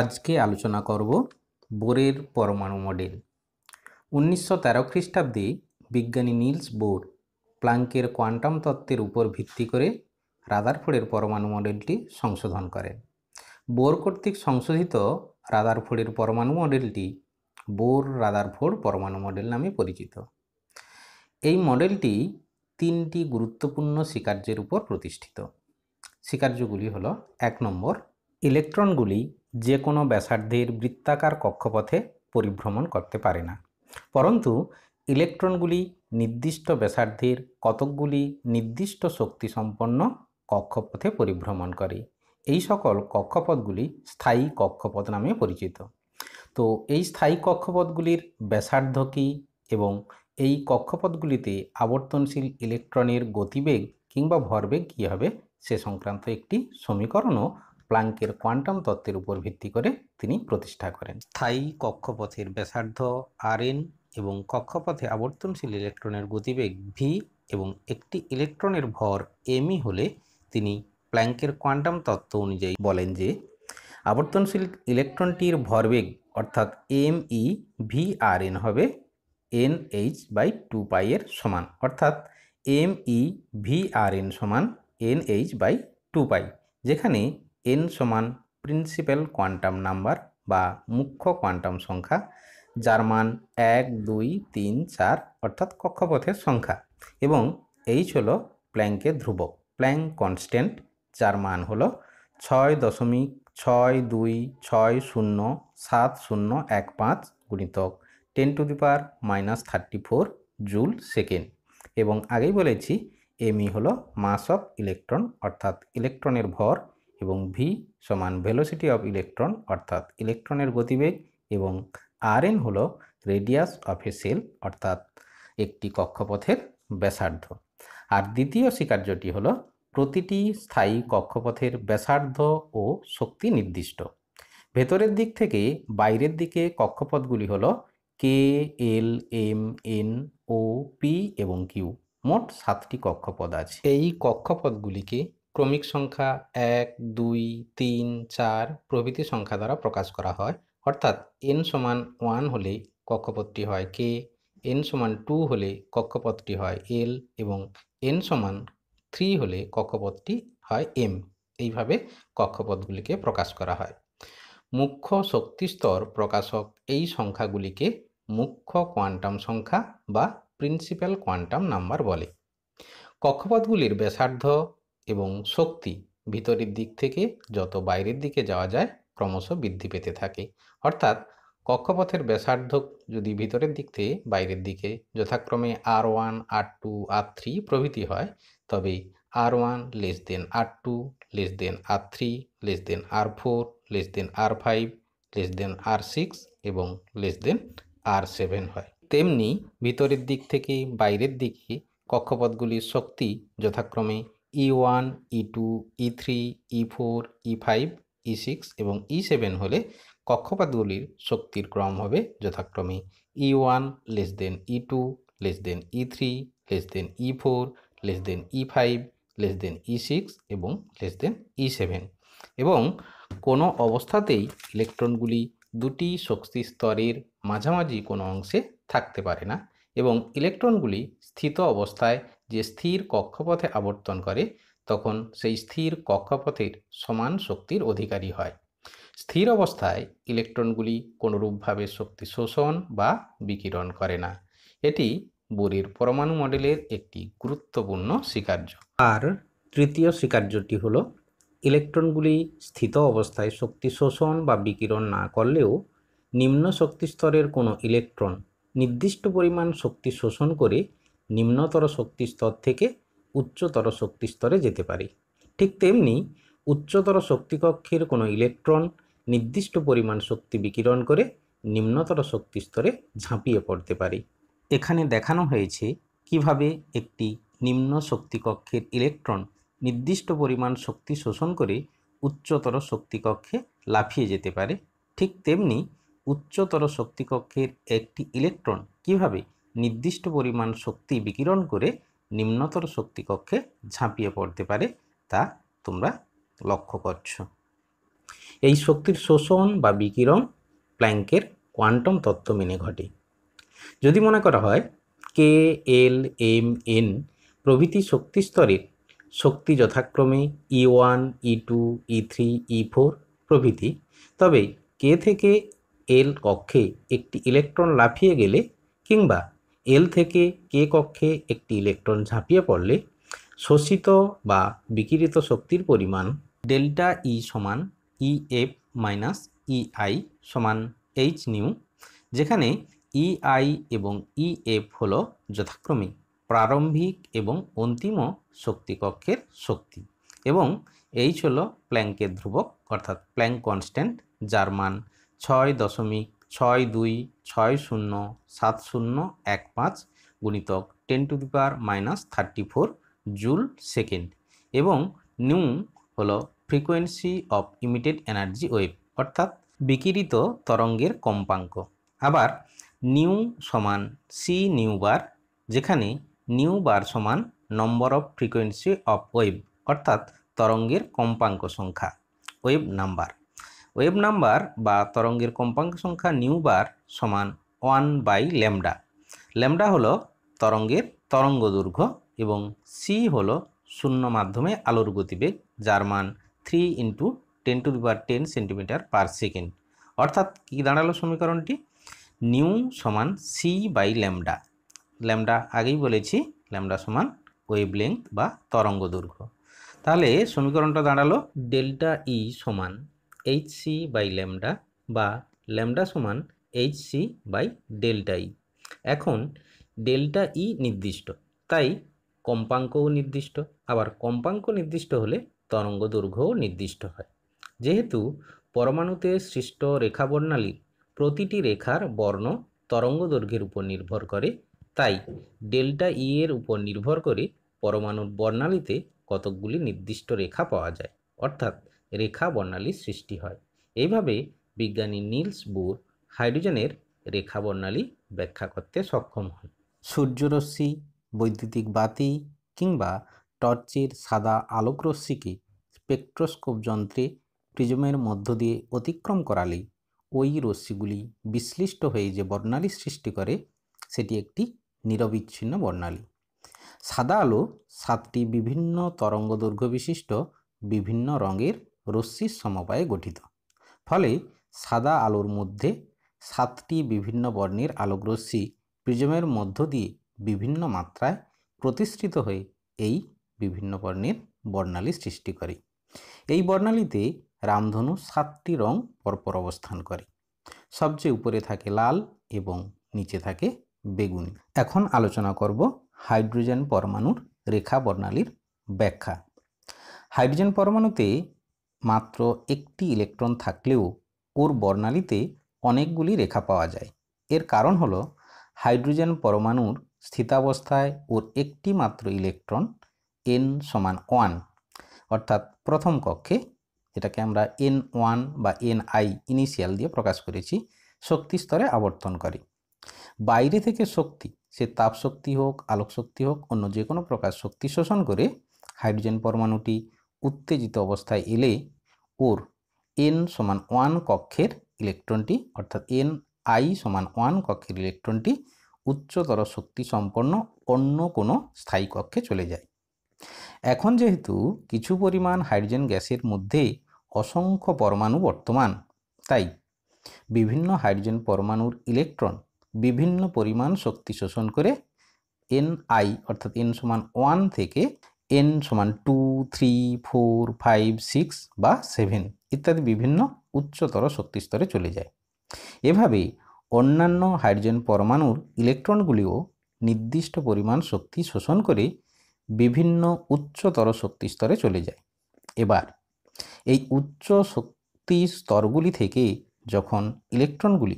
আজকে আলোচনা করব বোরের পরমাণু মডেল উনিশশো তেরো খ্রিস্টাব্দে বিজ্ঞানী নিলস বোর প্লাঙ্কের কোয়ান্টাম তত্ত্বের উপর ভিত্তি করে রাদারফোর্ডের পরমাণু মডেলটি সংশোধন করেন বোর কর্তৃক সংশোধিত রাদারফোর্ডের পরমাণু মডেলটি বোর রাদারফোর্ড পরমাণু মডেল নামে পরিচিত এই মডেলটি তিনটি গুরুত্বপূর্ণ স্বীকার্যের উপর প্রতিষ্ঠিত স্বীকার্যগুলি হল এক নম্বর ইলেকট্রনগুলি যে কোনো ব্যাসার্ধের বৃত্তাকার কক্ষপথে পরিভ্রমণ করতে পারে না পরন্তু ইলেকট্রনগুলি নির্দিষ্ট ব্যাসার্ধের কতকগুলি নির্দিষ্ট শক্তি সম্পন্ন কক্ষপথে পরিভ্রমণ করে এই সকল কক্ষপথগুলি স্থায়ী কক্ষপথ নামে পরিচিত তো এই স্থায়ী কক্ষপথগুলির ব্যাসার্ধ কী এবং এই কক্ষপথগুলিতে আবর্তনশীল ইলেকট্রনের গতিবেগ কিংবা ভরবেগ কী হবে সে সংক্রান্ত একটি সমীকরণও প্লাঙ্কের কোয়ান্টাম তত্ত্বের উপর ভিত্তি করে তিনি প্রতিষ্ঠা করেন স্থায়ী কক্ষপথের ব্যাসার্ধ আরএন এবং কক্ষপথে আবর্তনশীল ইলেকট্রনের গতিবেগ ভি এবং একটি ইলেকট্রনের ভর এমই হলে তিনি প্ল্যাঙ্কের কোয়ান্টাম তত্ত্ব অনুযায়ী বলেন যে আবর্তনশীল ইলেকট্রনটির ভরবেগ অর্থাৎ M E V R N হবে N H by two pi এর সমান অর্থাৎ M E V R N সমান N H by two pi যেখানে এন সমান প্রিন্সিপাল কোয়ান্টাম নাম্বার বা মুখ্য কোয়ান্টাম সংখ্যা যার মান এক দুই তিন চার অর্থাৎ কক্ষপথের সংখ্যা এবং এইচ হল প্ল্যাঙ্কের ধ্রুবক প্ল্যাঙ্ক কনস্ট্যান্ট যার মান হল ছয় দশমিক ছয় দুই ছয় শূন্য সাত শূন্য এক পাঁচ গুণিতক ten to the power minus thirty four joule second এবং আগেই বলেছি এমই হলো মাস অফ ইলেকট্রন অর্থাৎ ইলেকট্রনের ভর এবং ভি সমান ভেলোসিটি অফ ইলেকট্রন অর্থাৎ ইলেকট্রনের গতিবেগ এবং আর এন হল রেডিয়াস অফ এ সেল অর্থাৎ একটি কক্ষপথের ব্যাসার্ধ আর দ্বিতীয় স্বীকার্যটি হল প্রতিটি স্থায়ী কক্ষপথের ব্যাসার্ধ ও শক্তি নির্দিষ্ট ভেতরের দিক থেকে বাইরের দিকে কক্ষপথগুলি হল K L M N O P এবং কিউ মোট সাতটি কক্ষপথ আছে এই কক্ষপথগুলিকে ক্রমিক সংখ্যা এক দুই তিন চার প্রভৃতি সংখ্যা দ্বারা প্রকাশ করা হয় অর্থাৎ এন সমান ওয়ান হলে কক্ষপথটি হয় কে এন সমান টু হলে কক্ষপথটি হয় এল এবং এন সমান থ্রি হলে কক্ষপথটি হয় এম এইভাবে কক্ষপথগুলিকে প্রকাশ করা হয় মুখ্য শক্তিস্তর প্রকাশক এই সংখ্যাগুলিকে মুখ্য কোয়ান্টাম সংখ্যা বা প্রিন্সিপাল কোয়ান্টাম নাম্বার বলে কক্ষপথগুলির ব্যাসার্ধ এবং শক্তি ভিতরের দিক থেকে যত বাইরের দিকে যাওয়া যায় ক্রমশ বৃদ্ধি পেতে থাকে অর্থাৎ কক্ষপথের ব্যাসার্ধ যদি ভিতরের দিক থেকে বাইরের দিকে যথাক্রমে R one R two R three প্রভৃতি হয় তবে R one less than R two less than R three less than R four less than R five less than R six এবং লেস দেন আর সেভেন হয় তেমনি ভিতরের দিক থেকে বাইরের দিকে কক্ষপথগুলির শক্তি যথাক্রমে E one E two E three E four E five E six এবং ই e সেভেন হলে কক্ষপাতগুলির শক্তির ক্রম হবে যথাক্রমে E one less than E two less than E three less than E four less than E five less than E six এবং less than E seven এবং কোনো অবস্থাতেই ইলেকট্রনগুলি দুটি শক্তি স্তরের মাঝামাঝি কোনো অংশে থাকতে পারে না এবং ইলেকট্রনগুলি স্থিত অবস্থায় যে স্থির কক্ষপথে আবর্তন করে তখন সেই স্থির কক্ষপথের সমান শক্তির অধিকারী হয় স্থির অবস্থায় ইলেকট্রনগুলি কোনোরূপভাবে শক্তি শোষণ বা বিকিরণ করে না এটি বোরের পরমাণু মডেলের একটি গুরুত্বপূর্ণ স্বীকার্য আর তৃতীয় স্বীকার্যটি হলো ইলেকট্রনগুলি স্থিত অবস্থায় শক্তি শোষণ বা বিকিরণ না করলেও নিম্ন শক্তিস্তরের কোনো ইলেকট্রন নির্দিষ্ট পরিমাণ শক্তি শোষণ করে নিম্নতর শক্তিস্তর থেকে উচ্চতর শক্তিস্তরে যেতে পারে ঠিক তেমনি উচ্চতর শক্তিকক্ষের কোনো ইলেকট্রন নির্দিষ্ট পরিমাণ শক্তি বিকিরণ করে নিম্নতর শক্তিস্তরে ঝাঁপিয়ে পড়তে পারে এখানে দেখানো হয়েছে কিভাবে একটি নিম্ন শক্তিকক্ষের ইলেকট্রন নির্দিষ্ট পরিমাণ শক্তি শোষণ করে উচ্চতর শক্তিকক্ষে লাফিয়ে যেতে পারে ঠিক তেমনি উচ্চতর শক্তিকক্ষের একটি ইলেকট্রন কিভাবে নির্দিষ্ট পরিমাণ শক্তি বিকিরণ করে নিম্নতর শক্তিকক্ষে ঝাঁপিয়ে পড়তে পারে তা তোমরা লক্ষ্য করছো এই শক্তির শোষণ বা বিকিরণ প্ল্যাঙ্কের কোয়ান্টাম তত্ত্ব মেনে ঘটে যদি মনে করা হয় কে এল এম এন প্রভৃতি শক্তিস্তরের শক্তি যথাক্রমে E one E two E three E four প্রভৃতি তবে কে থেকে এল কক্ষে একটি ইলেকট্রন লাফিয়ে গেলে কিংবা এল থেকে কে কক্ষে একটি ইলেকট্রন ঝাঁপিয়ে পড়লে শোষিত বা বিকিরিত শক্তির পরিমাণ ডেল্টা ই সমান E e F minus E I e সমান এইচ নিউ যেখানে ইআই e এবং ই এফ হল যথাক্রমে প্রারম্ভিক এবং অন্তিম শক্তিকক্ষের শক্তি এবং এইচ হল প্ল্যাঙ্কের ধ্রুবক অর্থাৎ প্ল্যাঙ্ক কনস্ট্যান্ট জার্মান ছয় দশমিক ছয় দুই ছয় শূন্য সাত শূন্য এক পাঁচ গুণিতক ten to the power minus thirty four joule second এবং নিউ হলো frequency of emitted energy wave অর্থাৎ বিকিরিত তরঙ্গের কম্পাঙ্ক আবার নিউ সমান সি নিউ বার যেখানে নিউ বার সমান number of frequency of wave অর্থাৎ তরঙ্গের কম্পাঙ্ক সংখ্যা ওয়েভ নাম্বার ওয়েব নাম্বার বা তরঙ্গের কম্পাঙ্ক সংখ্যা নিউ বার সমান ওয়ান বাই ল্যামডা ল্যামডা হলো তরঙ্গের তরঙ্গ দৈর্ঘ্য এবং সি হল শূন্য মাধ্যমে আলোর গতিবেগ যার মান three into ten to the power ten centimetre per second অর্থাৎ কী দাঁড়ালো সমীকরণটি নিউ সমান সি বাই ল্যামডা ল্যামডা আগেই বলেছি ল্যামডা সমান লেংথ বা তরঙ্গ দৈর্ঘ্য তাহলে সমীকরণটা দাঁড়ালো ডেল্টা ই e সমান এইচ সি বাই ল্যামডা বা ল্যামডা সমান H C by delta E এখন ডেল্টা ই e নির্দিষ্ট তাই কম্পাঙ্কও নির্দিষ্ট আবার কম্পাঙ্ক নির্দিষ্ট হলে তরঙ্গ দৈর্ঘ্যও নির্দিষ্ট হয় যেহেতু পরমাণুতে সৃষ্ট রেখা বর্ণালীর প্রতিটি রেখার বর্ণ তরঙ্গ দৈর্ঘ্যের উপর নির্ভর করে তাই ডেল্টা ই e এর উপর নির্ভর করে পরমাণুর বর্ণালীতে কতকগুলি নির্দিষ্ট রেখা পাওয়া যায় অর্থাৎ রেখা বর্ণালী সৃষ্টি হয় এইভাবে বিজ্ঞানী নীলস বোর হাইড্রোজেনের রেখা বর্ণালী ব্যাখ্যা করতে সক্ষম হন সূর্যরশ্মি বৈদ্যুতিক বাতি কিংবা টর্চের সাদা আলোকরশ্মিকে স্পেকট্রোস্কোপ যন্ত্রে প্রিজমের মধ্য দিয়ে অতিক্রম করালে ওই রশ্মিগুলি বিশ্লিষ্ট হয়ে যে বর্ণালী সৃষ্টি করে সেটি একটি নিরবিচ্ছিন্ন বর্ণালী সাদা আলো সাতটি বিভিন্ন তরঙ্গদৈর্ঘ্য বিশিষ্ট বিভিন্ন রঙের রশ্মির সমবায়ে গঠিত ফলে সাদা আলোর মধ্যে সাতটি বিভিন্ন বর্ণের আলোকরশ্মি প্রিজমের মধ্য দিয়ে বিভিন্ন মাত্রায় প্রতিষ্ঠিত হয়ে এই বিভিন্ন বর্ণের বর্ণালী সৃষ্টি করে এই বর্ণালীতে রামধনু সাতটি রং পরপর অবস্থান করে সবচেয়ে উপরে থাকে লাল এবং নিচে থাকে বেগুনি এখন আলোচনা করব হাইড্রোজেন পরমাণুর রেখা বর্ণালীর ব্যাখ্যা হাইড্রোজেন পরমাণুতে মাত্র একটি ইলেকট্রন থাকলেও ওর বর্ণালীতে অনেকগুলি রেখা পাওয়া যায় এর কারণ হলো হাইড্রোজেন পরমাণুর স্থিতাবস্থায় ওর একটি মাত্র ইলেকট্রন এন সমান ওয়ান অর্থাৎ প্রথম কক্ষে এটাকে আমরা এন ওয়ান বা এন আই ইনিশিয়াল দিয়ে প্রকাশ করেছি শক্তি স্তরে আবর্তন করে বাইরে থেকে শক্তি সে তাপ শক্তি হোক আলোক শক্তি হোক অন্য যে কোনো প্রকার শক্তি শোষণ করে হাইড্রোজেন পরমাণুটি উত্তেজিত অবস্থায় এলে ওর এন সমান ওয়ান কক্ষের ইলেকট্রনটি অর্থাৎ এন আই সমান ওয়ান কক্ষের ইলেকট্রনটি উচ্চতর শক্তি সম্পন্ন অন্য কোনো স্থায়ী কক্ষে চলে যায় এখন যেহেতু কিছু পরিমাণ হাইড্রোজেন গ্যাসের মধ্যে অসংখ্য পরমাণু বর্তমান তাই বিভিন্ন হাইড্রোজেন পরমাণুর ইলেকট্রন বিভিন্ন পরিমাণ শক্তি শোষণ করে এন আই অর্থাৎ এন সমান ওয়ান থেকে এন সমান two three four five six বা সেভেন ইত্যাদি বিভিন্ন উচ্চতর শক্তিস্তরে চলে যায় এভাবে অন্যান্য হাইড্রোজেন পরমাণুর ইলেকট্রনগুলিও নির্দিষ্ট পরিমাণ শক্তি শোষণ করে বিভিন্ন উচ্চতর শক্তিস্তরে চলে যায় এবার এই উচ্চ শক্তি স্তরগুলি থেকে যখন ইলেকট্রনগুলি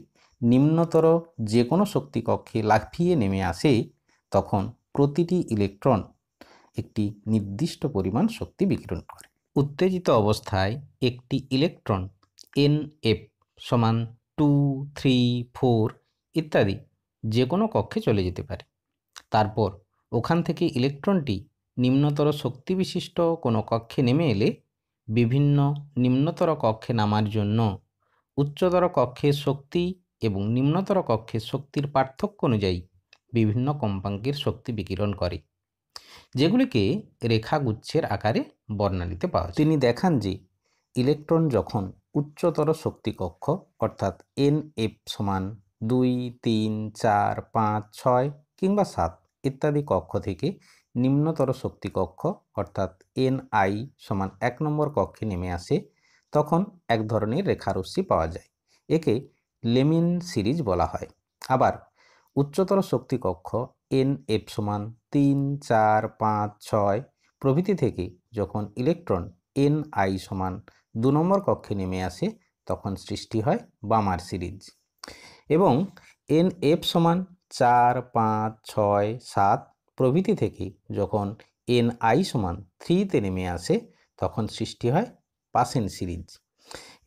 নিম্নতর যে কোনো শক্তি কক্ষে লাফিয়ে নেমে আসে তখন প্রতিটি ইলেকট্রন একটি নির্দিষ্ট পরিমাণ শক্তি বিকিরণ করে উত্তেজিত অবস্থায় একটি ইলেকট্রন এন এফ সমান টু থ্রি ফোর ইত্যাদি যে কোনো কক্ষে চলে যেতে পারে তারপর ওখান থেকে ইলেকট্রনটি নিম্নতর শক্তি বিশিষ্ট কোনো কক্ষে নেমে এলে বিভিন্ন নিম্নতর কক্ষে নামার জন্য উচ্চতর কক্ষে শক্তি এবং নিম্নতর কক্ষে শক্তির পার্থক্য অনুযায়ী বিভিন্ন কম্পাঙ্কের শক্তি বিকিরণ করে যেগুলিকে রেখাগুচ্ছের আকারে বর্ণালীতে পাওয়া তিনি দেখান যে ইলেকট্রন যখন উচ্চতর শক্তি কক্ষ অর্থাৎ এন এফ সমান দুই তিন চার পাঁচ ছয় কিংবা সাত ইত্যাদি কক্ষ থেকে নিম্নতর শক্তি কক্ষ অর্থাৎ এন আই সমান এক নম্বর কক্ষে নেমে আসে তখন এক ধরনের রেখারশ্মি পাওয়া যায় একে লেমিন সিরিজ বলা হয় আবার উচ্চতর শক্তি কক্ষ এন এফ সমান তিন চার পাঁচ ছয় প্রভৃতি থেকে যখন ইলেকট্রন এন আই সমান দু নম্বর কক্ষে নেমে আসে তখন সৃষ্টি হয় বামার সিরিজ এবং এন এফ সমান চার পাঁচ ছয় সাত প্রভৃতি থেকে যখন এন আই সমান থ্রিতে নেমে আসে তখন সৃষ্টি হয় পাসেন সিরিজ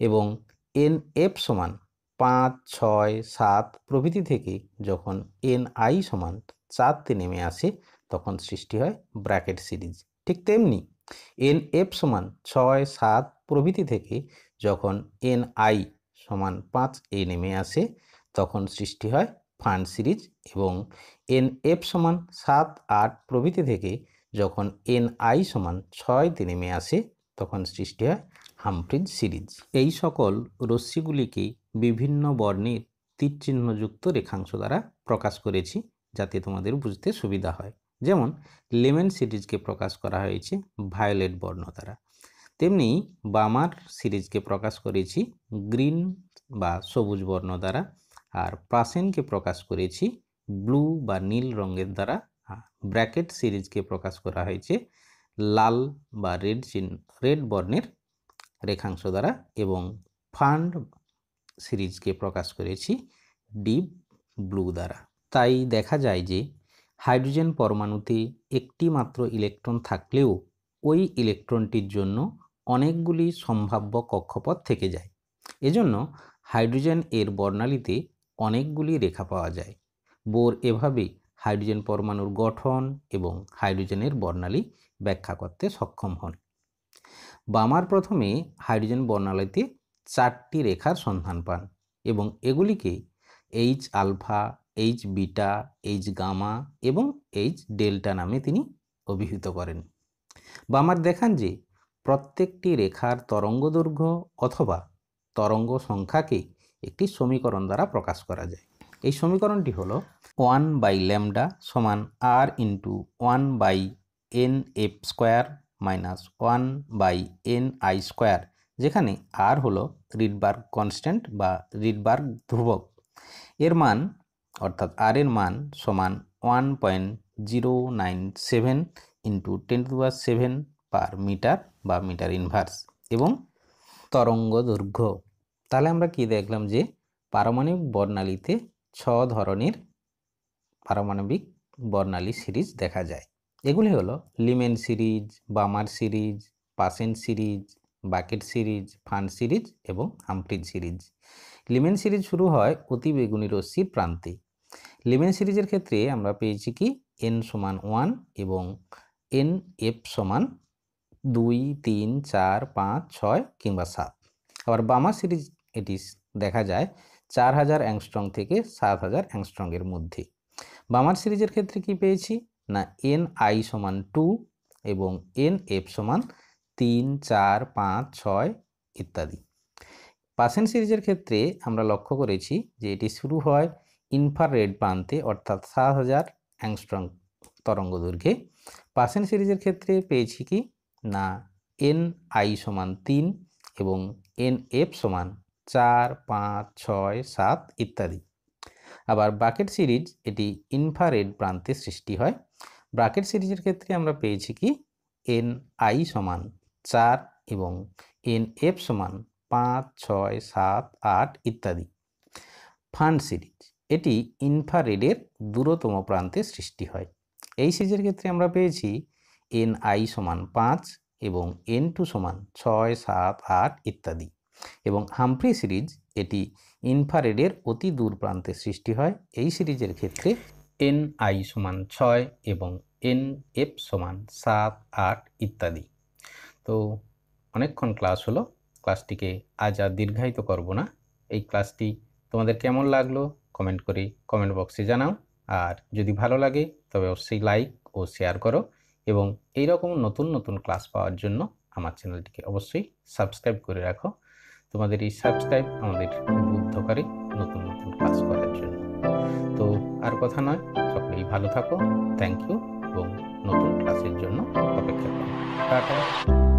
এবং এন এফ সমান পাঁচ ছয় সাত প্রভৃতি থেকে যখন এন আই সমান চারতে নেমে আসে তখন সৃষ্টি হয় ব্র্যাকেট সিরিজ ঠিক তেমনি এন এফ সমান ছয় সাত প্রভৃতি থেকে যখন এন আই সমান পাঁচ এ নেমে আসে তখন সৃষ্টি হয় ফান্ড সিরিজ এবং এন এফ সমান সাত আট প্রভৃতি থেকে যখন এন আই সমান ছয় নেমে আসে তখন সৃষ্টি হয় হামফ্রিজ সিরিজ এই সকল রশ্মিগুলিকে বিভিন্ন বর্ণের তীরচিহ্নযুক্ত রেখাংশ দ্বারা প্রকাশ করেছি যাতে তোমাদের বুঝতে সুবিধা হয় যেমন লেমেন সিরিজকে প্রকাশ করা হয়েছে ভায়োলেট বর্ণ দ্বারা তেমনি বামার সিরিজকে প্রকাশ করেছি গ্রিন বা সবুজ বর্ণ দ্বারা আর প্রাসেনকে প্রকাশ করেছি ব্লু বা নীল রঙের দ্বারা ব্র্যাকেট সিরিজকে প্রকাশ করা হয়েছে লাল বা রেড চিহ্ন রেড বর্ণের রেখাংশ দ্বারা এবং ফান্ড সিরিজকে প্রকাশ করেছি ডিপ ব্লু দ্বারা তাই দেখা যায় যে হাইড্রোজেন পরমাণুতে একটি মাত্র ইলেকট্রন থাকলেও ওই ইলেকট্রনটির জন্য অনেকগুলি সম্ভাব্য কক্ষপথ থেকে যায় এজন্য হাইড্রোজেন এর বর্ণালীতে অনেকগুলি রেখা পাওয়া যায় বোর এভাবে হাইড্রোজেন পরমাণুর গঠন এবং হাইড্রোজেনের বর্ণালী ব্যাখ্যা করতে সক্ষম হন বামার প্রথমে হাইড্রোজেন বর্ণালীতে চারটি রেখার সন্ধান পান এবং এগুলিকে H alpha H beta H gamma এবং এইচ ডেল্টা নামে তিনি অভিহিত করেন বামার দেখান যে প্রত্যেকটি রেখার তরঙ্গ দৈর্ঘ্য অথবা তরঙ্গ সংখ্যাকে একটি সমীকরণ দ্বারা প্রকাশ করা যায় এই সমীকরণটি হল ওয়ান বাই ল্যামডা সমান R into one by N F square minus one by N I square যেখানে আর হলো রিডবার্গ কনস্ট্যান্ট বা রিডবার্গ ধ্রুবক এর মান অর্থাৎ আর এর মান সমান one point zero nine seven into ten to power seven per metre বা মিটার ইনভার্স এবং তরঙ্গ দৈর্ঘ্য তাহলে আমরা কি দেখলাম যে পারমাণবিক বর্ণালীতে ছ ধরনের পারমাণবিক বর্ণালী সিরিজ দেখা যায় এগুলি হলো Lyman series Balmer series Paschen series Brackett series Pfund series এবং হামফ্রিজ সিরিজ লিমেন সিরিজ শুরু হয় অতি বেগুনি রশ্মির প্রান্তে লিমেন সিরিজের ক্ষেত্রে আমরা পেয়েছি কি এন সমান ওয়ান এবং এন এফ সমান দুই তিন চার পাঁচ ছয় কিংবা সাত আবার বামা সিরিজ এটি দেখা যায় চার হাজার অ্যাংস্ট্রং থেকে সাত হাজার অ্যাংস্ট্রংয়ের মধ্যে বামার সিরিজের ক্ষেত্রে কি পেয়েছি না এন আই সমান টু এবং এন এফ সমান তিন চার পাঁচ ছয় ইত্যাদি পাসেন্ট সিরিজের ক্ষেত্রে আমরা লক্ষ্য করেছি যে এটি শুরু হয় ইনফ্রারেড প্রান্তে অর্থাৎ সাত হাজার অ্যাংস্ট্রং তরঙ্গ দৈর্ঘ্যে পাসেন্ট সিরিজের ক্ষেত্রে পেয়েছি কি না এন আই সমান তিন এবং এন এফ সমান চার পাঁচ ছয় সাত ইত্যাদি আবার ব্রাকেট সিরিজ এটি ইনফ্রারেড প্রান্তে সৃষ্টি হয় ব্রাকেট সিরিজের ক্ষেত্রে আমরা পেয়েছি কি এন আই সমান চার এবং এন এফ সমান পাঁচ ছয় সাত আট ইত্যাদি ফান সিরিজ এটি ইনফ্রারেডের দূরতম প্রান্তে সৃষ্টি হয় এই সিরিজের ক্ষেত্রে আমরা পেয়েছি এন আই সমান পাঁচ এবং এন টু সমান ছয় সাত আট ইত্যাদি এবং হামফ্রি সিরিজ এটি ইনফ্রারেডের অতি দূর প্রান্তে সৃষ্টি হয় এই সিরিজের ক্ষেত্রে এন আই সমান ছয় এবং এন এফ সমান সাত আট ইত্যাদি তো অনেকক্ষণ ক্লাস হলো ক্লাসটিকে আজ আর দীর্ঘায়িত করব না এই ক্লাসটি তোমাদের কেমন লাগলো কমেন্ট করে কমেন্ট বক্সে জানাও আর যদি ভালো লাগে তবে অবশ্যই লাইক ও শেয়ার করো এবং এই রকম নতুন নতুন ক্লাস পাওয়ার জন্য আমার চ্যানেলটিকে অবশ্যই সাবস্ক্রাইব করে রাখো তোমাদের এই সাবস্ক্রাইব আমাদের উদ্বুদ্ধ করে নতুন নতুন ক্লাস করার জন্য তো আর কথা নয় সকলেই ভালো থাকো থ্যাংক ইউ এবং নতুন ক্লাসের জন্য অপেক্ষা করো টাটা